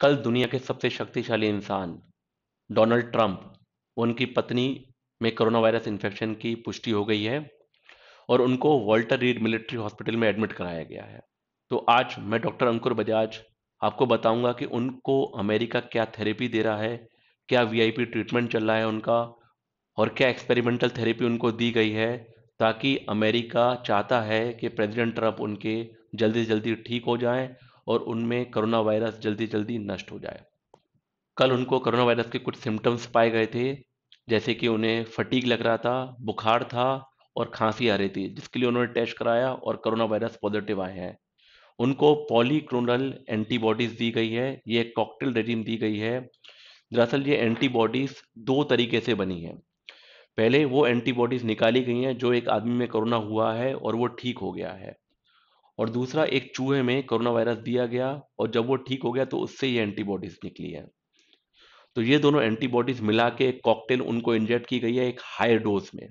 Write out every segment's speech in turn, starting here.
कल दुनिया के सबसे शक्तिशाली इंसान डोनाल्ड ट्रंप उनकी पत्नी में कोरोना वायरस इन्फेक्शन की पुष्टि हो गई है और उनको वॉल्टर रीड मिलिट्री हॉस्पिटल में एडमिट कराया गया है तो आज मैं डॉक्टर अंकुर बजाज आपको बताऊंगा कि उनको अमेरिका क्या थेरेपी दे रहा है क्या वीआईपी ट्रीटमेंट चल रहा है उनका और क्या एक्सपेरिमेंटल थेरेपी उनको दी गई है ताकि अमेरिका चाहता है कि प्रेसिडेंट ट्रंप उनके जल्दी से जल्दी ठीक हो जाएं और उनमें कोरोना वायरस जल्दी जल्दी नष्ट हो जाए कल उनको कोरोना वायरस के कुछ सिम्टम्स पाए गए थे जैसे कि उन्हें फटीक लग रहा था बुखार था और खांसी आ रही थी जिसके लिए उन्होंने टेस्ट कराया और करोना वायरस पॉजिटिव आए हैं उनको पॉलीक्रोनल एंटीबॉडीज दी गई है ये कॉकटेल रेजिम दी गई है दरअसल ये एंटीबॉडीज दो तरीके से बनी है पहले वो एंटीबॉडीज निकाली गई हैं जो एक आदमी में कोरोना हुआ है और वो ठीक हो गया है और दूसरा एक चूहे में कोरोना वायरस दिया गया और जब वो ठीक हो गया तो उससे ये एंटीबॉडीज निकली है तो ये दोनों एंटीबॉडीज मिला के एक कॉकटेल उनको इंजेक्ट की गई है एक हाई डोज में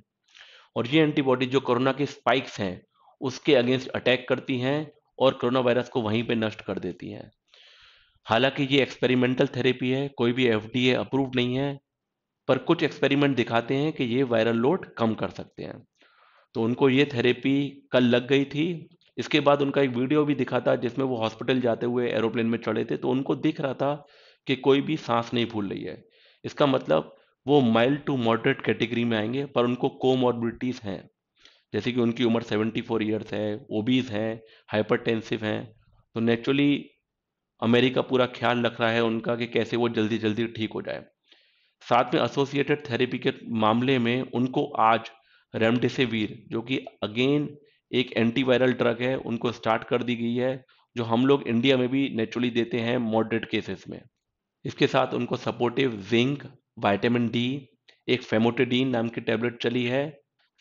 और ये एंटीबॉडीज जो कोरोना के स्पाइक्स हैं उसके अगेंस्ट अटैक करती हैं और कोरोना वायरस को वहीं पे नष्ट कर देती हैं हालांकि ये एक्सपेरिमेंटल थेरेपी है कोई भी एफ अप्रूव नहीं है पर कुछ एक्सपेरिमेंट दिखाते हैं कि ये वायरल लोड कम कर सकते हैं तो उनको ये थेरेपी कल लग गई थी इसके बाद उनका एक वीडियो भी दिखा था जिसमें वो हॉस्पिटल जाते हुए एरोप्लेन में चढ़े थे तो उनको दिख रहा था कि कोई भी सांस नहीं फूल रही है इसका मतलब वो माइल्ड टू मॉडरेट कैटेगरी में आएंगे पर उनको कोमॉर्बिडिटीज़ हैं जैसे कि उनकी उम्र 74 फोर ईयर्स है ओबीज हैं हाइपरटेंसिव हैं तो नेचुरली अमेरिका पूरा ख्याल रख रहा है उनका कि कैसे वो जल्दी जल्दी ठीक हो जाए साथ में एसोसिएटेड थेरेपी के मामले में उनको आज रेमडेसिविर जो कि अगेन एक एंटीवायरल ड्रग है उनको स्टार्ट कर दी गई है जो हम लोग इंडिया में भी नेचुरली देते हैं मॉडरेट केसेस में इसके साथ उनको सपोर्टिव जिंक वाइटामिन डी एक फेमोटेडीन नाम की टेबलेट चली है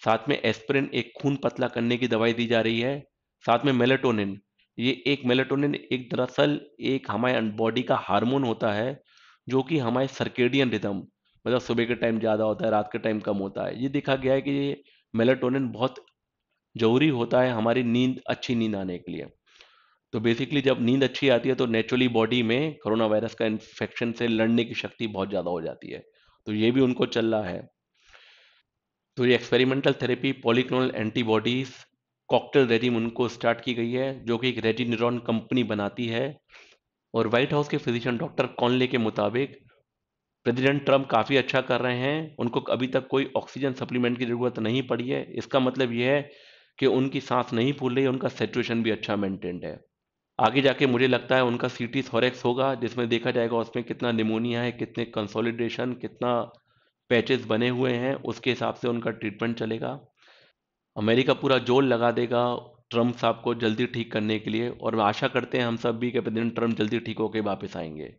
साथ में एस्प्रिन एक खून पतला करने की दवाई दी जा रही है साथ में मेलेटोनिन ये एक मेलेटोनिन एक दरअसल एक हमारे बॉडी का हार्मोन होता है जो कि हमारे सर्केडियन रिदम मतलब सुबह के टाइम ज़्यादा होता है रात के टाइम कम होता है ये देखा गया है कि ये मेलेटोनिन बहुत जरूरी होता है हमारी नींद अच्छी नींद आने के लिए तो बेसिकली जब नींद अच्छी आती है तो नेचुरली बॉडी में कोरोना वायरस का इन्फेक्शन से लड़ने की शक्ति बहुत ज़्यादा हो जाती है तो ये भी उनको चल रहा है तो ये experimental therapy polyclonal antibodies cocktail regime उनको स्टार्ट की गई है जो कि एक रेजी न्यूरोन कंपनी बनाती है और व्हाइट हाउस के फिजिशियन डॉक्टर कॉनले के मुताबिक प्रेसिडेंट ट्रम्प काफ़ी अच्छा कर रहे हैं उनको अभी तक कोई ऑक्सीजन सप्लीमेंट की ज़रूरत नहीं पड़ी है इसका मतलब यह है कि उनकी सांस नहीं फूल रही उनका सेचुएशन भी अच्छा मेंटेन्ड है आगे जाके मुझे लगता है उनका सी टी थॉरेक्स होगा जिसमें देखा जाएगा उसमें कितना निमोनिया है कितने कंसोलिडेशन कितना पैचेस बने हुए हैं उसके हिसाब से उनका ट्रीटमेंट चलेगा अमेरिका पूरा जोर लगा देगा ट्रम्प साहब को जल्दी ठीक करने के लिए और आशा करते हैं हम सब भी कि प्रेसिडेंट ट्रम्प जल्दी ठीक होकर वापस आएंगे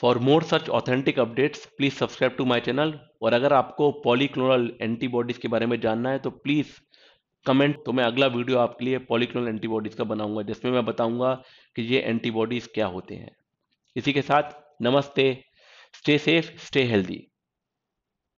for more such authentic updates please subscribe to my channel और अगर आपको पॉलीक्लोनल एंटीबॉडीज़ के बारे में जानना है तो प्लीज़ कमेंट तो मैं अगला वीडियो आपके लिए पॉलिक्लोनल एंटीबॉडीज़ का बनाऊंगा जिसमें मैं बताऊंगा कि ये एंटीबॉडीज़ क्या होते हैं इसी के साथ नमस्ते स्टे सेफ स्टे हेल्दी